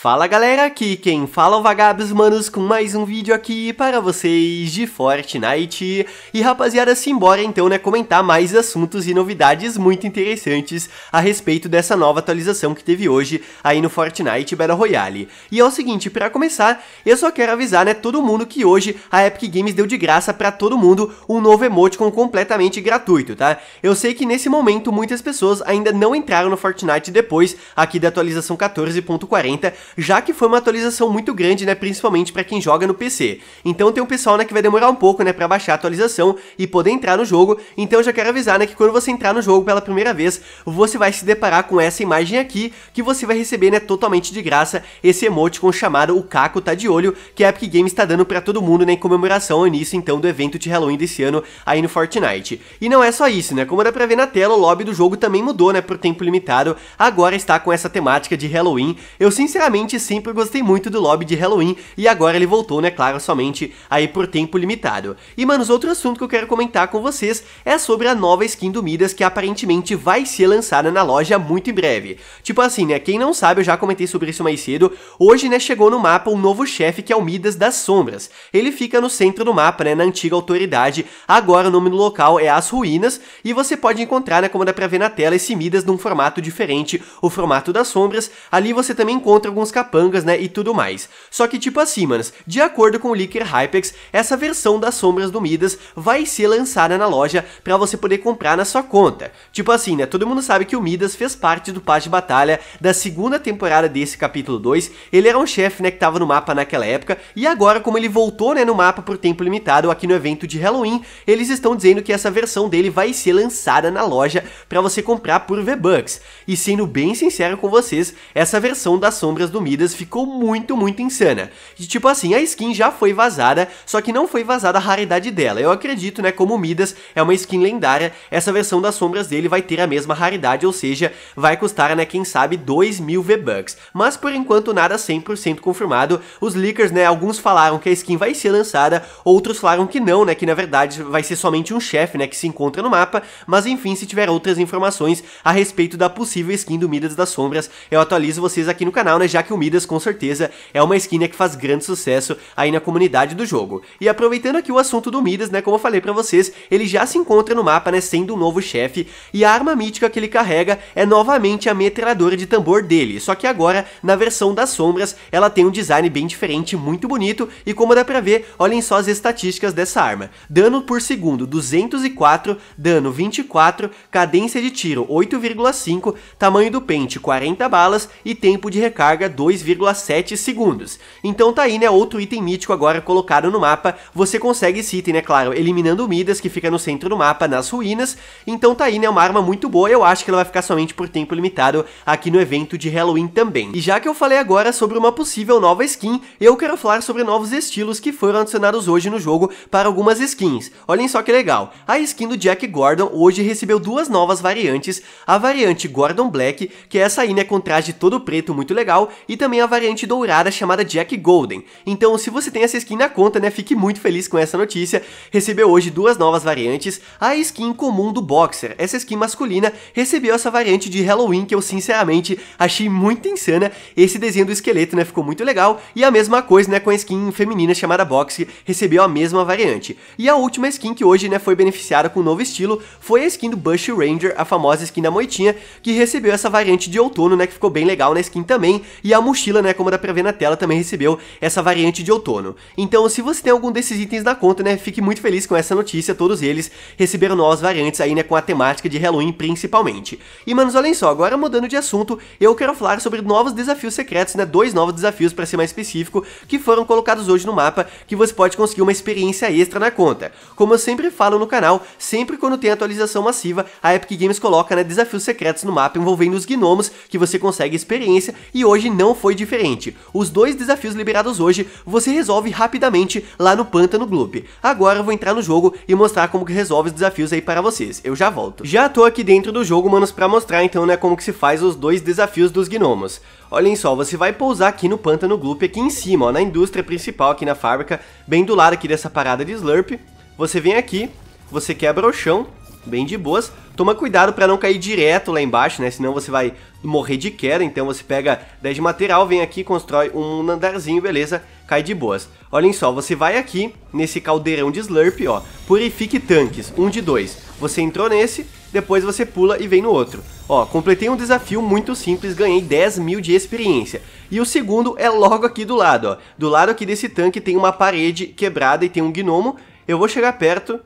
Fala galera, aqui quem fala é o Vagabos Manos com mais um vídeo aqui para vocês de Fortnite. E rapaziada, simbora então né, comentar mais assuntos e novidades muito interessantes a respeito dessa nova atualização que teve hoje aí no Fortnite Battle Royale. E é o seguinte, para começar, eu só quero avisar né, todo mundo que hoje a Epic Games deu de graça para todo mundo um novo emoticon completamente gratuito, tá? Eu sei que nesse momento muitas pessoas ainda não entraram no Fortnite depois aqui da atualização 14.40, já que foi uma atualização muito grande, né, principalmente para quem joga no PC. Então tem um pessoal, né, que vai demorar um pouco, né, para baixar a atualização e poder entrar no jogo. Então eu já quero avisar, né, que quando você entrar no jogo pela primeira vez, você vai se deparar com essa imagem aqui, que você vai receber, né, totalmente de graça esse o chamado o Caco tá de olho, que a Epic Games está dando para todo mundo, né, em comemoração ao início então do evento de Halloween desse ano aí no Fortnite. E não é só isso, né? Como dá pra ver na tela, o lobby do jogo também mudou, né, por tempo limitado. Agora está com essa temática de Halloween. Eu sinceramente particularmente sempre gostei muito do lobby de Halloween e agora ele voltou, né, claro, somente aí por tempo limitado. E, manos, outro assunto que eu quero comentar com vocês é sobre a nova skin do Midas que aparentemente vai ser lançada na loja muito em breve. Tipo assim, né, quem não sabe, eu já comentei sobre isso mais cedo, hoje, né, chegou no mapa um novo chefe que é o Midas das Sombras. Ele fica no centro do mapa, né, na antiga autoridade, agora o nome do local é As Ruínas e você pode encontrar, né, como dá pra ver na tela, esse Midas num formato diferente, o formato das sombras. Ali você também encontra alguns capangas, né, e tudo mais. Só que tipo assim, manos, de acordo com o Licker Hypex, essa versão das sombras do Midas vai ser lançada na loja para você poder comprar na sua conta. Tipo assim, né, todo mundo sabe que o Midas fez parte do Paz de Batalha da segunda temporada desse capítulo 2, ele era um chefe, né, que tava no mapa naquela época, e agora como ele voltou, né, no mapa por tempo limitado aqui no evento de Halloween, eles estão dizendo que essa versão dele vai ser lançada na loja para você comprar por V-Bucks. E sendo bem sincero com vocês, essa versão das sombras do do Midas ficou muito, muito insana. E tipo assim, a skin já foi vazada, só que não foi vazada a raridade dela. Eu acredito, né, como o Midas é uma skin lendária, essa versão das sombras dele vai ter a mesma raridade, ou seja, vai custar, né, quem sabe, 2 mil V-Bucks. Mas por enquanto nada 100% confirmado. Os leakers, né, alguns falaram que a skin vai ser lançada, outros falaram que não, né, que na verdade vai ser somente um chefe, né, que se encontra no mapa. Mas enfim, se tiver outras informações a respeito da possível skin do Midas das Sombras, eu atualizo vocês aqui no canal, né, já que que o Midas com certeza é uma skin que faz grande sucesso aí na comunidade do jogo. E aproveitando aqui o assunto do Midas, né, como eu falei pra vocês, ele já se encontra no mapa, né, sendo um novo chefe, e a arma mítica que ele carrega é novamente a metralhadora de tambor dele, só que agora, na versão das sombras, ela tem um design bem diferente, muito bonito, e como dá pra ver, olhem só as estatísticas dessa arma. Dano por segundo, 204, dano 24, cadência de tiro 8,5, tamanho do pente 40 balas e tempo de recarga 2,7 segundos. Então tá aí, né, outro item mítico agora colocado no mapa, você consegue esse item, né, claro, eliminando o Midas, que fica no centro do mapa, nas ruínas, então tá aí, né, uma arma muito boa, eu acho que ela vai ficar somente por tempo limitado aqui no evento de Halloween também. E já que eu falei agora sobre uma possível nova skin, eu quero falar sobre novos estilos que foram adicionados hoje no jogo para algumas skins. Olhem só que legal, a skin do Jack Gordon hoje recebeu duas novas variantes, a variante Gordon Black, que é essa aí, né, com traje todo preto muito legal, e também a variante dourada chamada Jack Golden. Então, se você tem essa skin na conta, né, fique muito feliz com essa notícia. Recebeu hoje duas novas variantes. A skin comum do Boxer, essa skin masculina, recebeu essa variante de Halloween que eu sinceramente achei muito insana. Esse desenho do esqueleto, né, ficou muito legal. E a mesma coisa, né, com a skin feminina chamada Boxer, recebeu a mesma variante. E a última skin que hoje, né, foi beneficiada com um novo estilo foi a skin do Bush Ranger, a famosa skin da moitinha, que recebeu essa variante de outono, né, que ficou bem legal na skin também. E e a mochila, né, como dá pra ver na tela, também recebeu essa variante de outono. Então, se você tem algum desses itens na conta, né, fique muito feliz com essa notícia, todos eles receberam novas variantes aí, né, com a temática de Halloween principalmente. E, manos, olhem só, agora mudando de assunto, eu quero falar sobre novos desafios secretos, né, dois novos desafios para ser mais específico, que foram colocados hoje no mapa, que você pode conseguir uma experiência extra na conta. Como eu sempre falo no canal, sempre quando tem atualização massiva, a Epic Games coloca, né, desafios secretos no mapa envolvendo os gnomos, que você consegue experiência, e hoje não foi diferente. Os dois desafios liberados hoje você resolve rapidamente lá no Pântano Gloop. Agora eu vou entrar no jogo e mostrar como que resolve os desafios aí para vocês. Eu já volto. Já tô aqui dentro do jogo, manos, para mostrar então, né, como que se faz os dois desafios dos gnomos. Olhem só, você vai pousar aqui no Pântano Gloop, aqui em cima, ó, na indústria principal, aqui na fábrica, bem do lado aqui dessa parada de Slurp. Você vem aqui, você quebra o chão, bem de boas. Toma cuidado para não cair direto lá embaixo, né? Senão você vai morrer de queda. Então você pega 10 de material, vem aqui, constrói um andarzinho, beleza? Cai de boas. Olhem só, você vai aqui nesse caldeirão de Slurp, ó. Purifique tanques, um de dois. Você entrou nesse, depois você pula e vem no outro. Ó, completei um desafio muito simples, ganhei 10 mil de experiência. E o segundo é logo aqui do lado, ó. Do lado aqui desse tanque tem uma parede quebrada e tem um gnomo. Eu vou chegar perto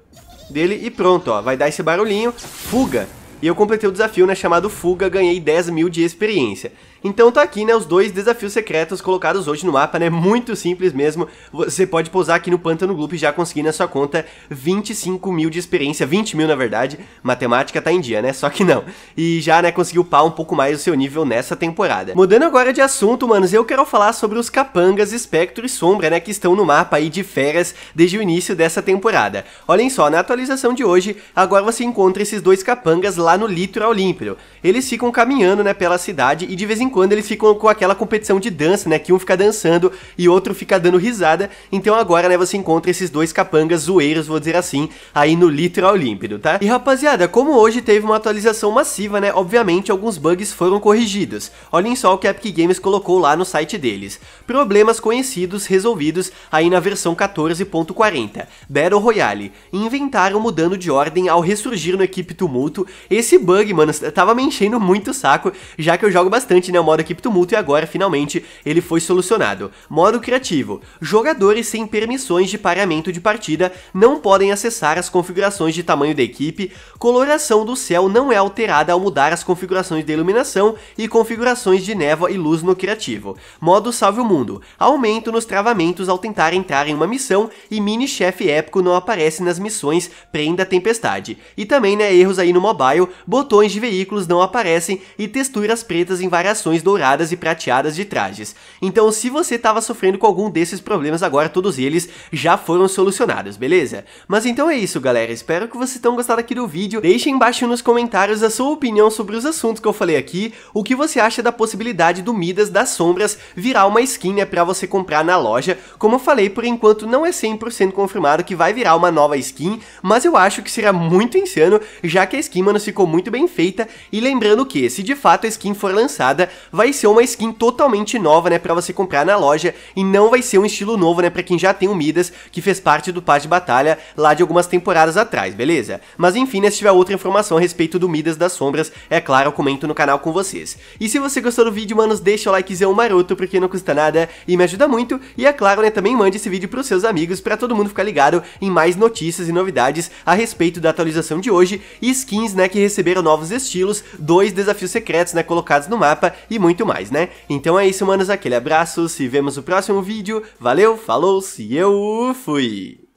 dele e pronto, ó, vai dar esse barulhinho, fuga. E eu completei o desafio, né, chamado Fuga, ganhei 10 mil de experiência. Então tá aqui, né, os dois desafios secretos colocados hoje no mapa, né, muito simples mesmo. Você pode pousar aqui no Pântano Gloop e já conseguir na sua conta 25 mil de experiência, 20 mil na verdade, matemática tá em dia, né, só que não. E já, né, conseguiu upar um pouco mais o seu nível nessa temporada. Mudando agora de assunto, manos, eu quero falar sobre os capangas, espectro e sombra, né, que estão no mapa aí de férias desde o início dessa temporada. Olhem só, na atualização de hoje, agora você encontra esses dois capangas lá no litoral Olímpio. Eles ficam caminhando, né, pela cidade e de vez em quando eles ficam com aquela competição de dança, né? Que um fica dançando e outro fica dando risada. Então agora, né, você encontra esses dois capangas zoeiros, vou dizer assim, aí no Literal límpido, tá? E rapaziada, como hoje teve uma atualização massiva, né? Obviamente alguns bugs foram corrigidos. Olhem só o que a Epic Games colocou lá no site deles. Problemas conhecidos resolvidos aí na versão 14.40. Battle Royale. Inventaram mudando de ordem ao ressurgir no equipe tumulto. Esse bug, mano, tava me enchendo muito o saco, já que eu jogo bastante, né? modo Equipe Tumulto e agora, finalmente, ele foi solucionado. Modo Criativo. Jogadores sem permissões de pareamento de partida não podem acessar as configurações de tamanho da equipe, coloração do céu não é alterada ao mudar as configurações de iluminação e configurações de névoa e luz no Criativo. Modo Salve o Mundo. Aumento nos travamentos ao tentar entrar em uma missão e mini-chefe épico não aparece nas missões Prenda Tempestade. E também, né, erros aí no mobile, botões de veículos não aparecem e texturas pretas em variações versões douradas e prateadas de trajes. Então, se você estava sofrendo com algum desses problemas agora, todos eles já foram solucionados, beleza? Mas então é isso, galera. Espero que vocês tenham gostado aqui do vídeo. Deixe embaixo nos comentários a sua opinião sobre os assuntos que eu falei aqui, o que você acha da possibilidade do Midas das Sombras virar uma skin né, para você comprar na loja. Como eu falei, por enquanto não é 100% confirmado que vai virar uma nova skin, mas eu acho que será muito insano, já que a skin, mano, ficou muito bem feita. E lembrando que, se de fato a skin for lançada, vai ser uma skin totalmente nova, né, pra você comprar na loja, e não vai ser um estilo novo, né, pra quem já tem o Midas, que fez parte do par de batalha lá de algumas temporadas atrás, beleza? Mas enfim, né, se tiver outra informação a respeito do Midas das Sombras, é claro, eu comento no canal com vocês. E se você gostou do vídeo, manos, deixa o likezão maroto, porque não custa nada e me ajuda muito, e é claro, né, também mande esse vídeo pros seus amigos, pra todo mundo ficar ligado em mais notícias e novidades a respeito da atualização de hoje, e skins, né, que receberam novos estilos, dois desafios secretos, né, colocados no mapa, e muito mais, né? Então é isso, manos, aquele abraço, se vemos no próximo vídeo, valeu, falou, se eu fui!